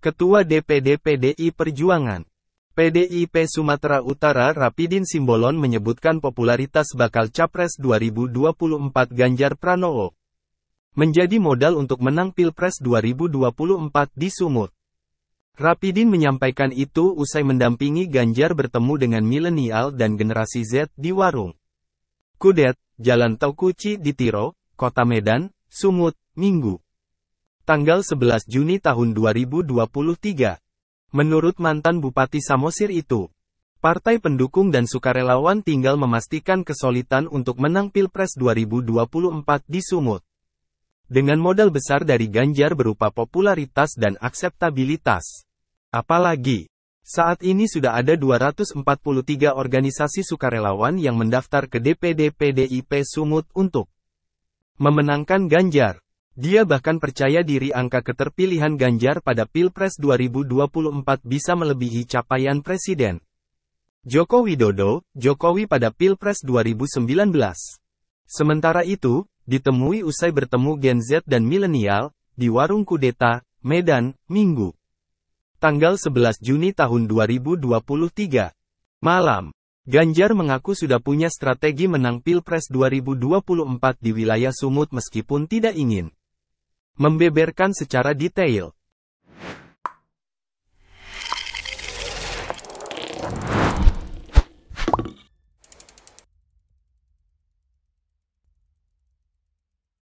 Ketua DPD PDI Perjuangan. PDIP Sumatera Utara Rapidin Simbolon menyebutkan popularitas bakal Capres 2024 Ganjar Pranowo menjadi modal untuk menang Pilpres 2024 di Sumut. Rapidin menyampaikan itu usai mendampingi Ganjar bertemu dengan milenial dan generasi Z di Warung. Kudet, Jalan Tokuci di Tiro, Kota Medan, Sumut, Minggu tanggal 11 Juni tahun 2023. Menurut mantan Bupati Samosir itu, partai pendukung dan sukarelawan tinggal memastikan kesulitan untuk menang Pilpres 2024 di Sumut. Dengan modal besar dari Ganjar berupa popularitas dan akseptabilitas. Apalagi, saat ini sudah ada 243 organisasi sukarelawan yang mendaftar ke DPD PDIP Sumut untuk memenangkan Ganjar. Dia bahkan percaya diri angka keterpilihan Ganjar pada Pilpres 2024 bisa melebihi capaian Presiden. Joko Widodo, Jokowi pada Pilpres 2019. Sementara itu, ditemui usai bertemu Gen Z dan milenial, di Warung Kudeta, Medan, Minggu. Tanggal 11 Juni tahun 2023. Malam. Ganjar mengaku sudah punya strategi menang Pilpres 2024 di wilayah Sumut meskipun tidak ingin Membeberkan secara detail